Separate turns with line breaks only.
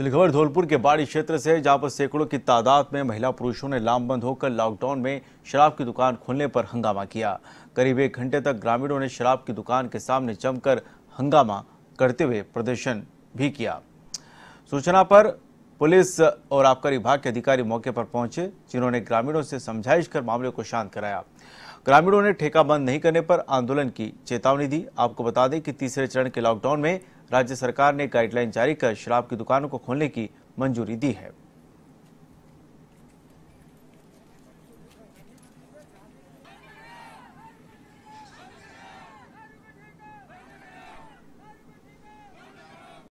खबर धौलपुर के बाड़ी क्षेत्र से जहां पर सैकड़ों की तादाद में महिला पुरुषों ने लामबंद होकर लॉकडाउन में शराब की दुकान खोलने पर हंगामा किया करीब एक घंटे तक ग्रामीणों ने शराब की दुकान के सामने जमकर हंगामा करते हुए प्रदर्शन भी किया सूचना पर पुलिस और आबकारी विभाग के अधिकारी मौके पर पहुंचे जिन्होंने ग्रामीणों से समझाइश कर मामले को शांत कराया ग्रामीणों ने ठेका बंद नहीं करने पर आंदोलन की चेतावनी दी आपको बता दें कि तीसरे चरण के लॉकडाउन में राज्य सरकार ने गाइडलाइन जारी कर शराब की दुकानों को खोलने की मंजूरी दी है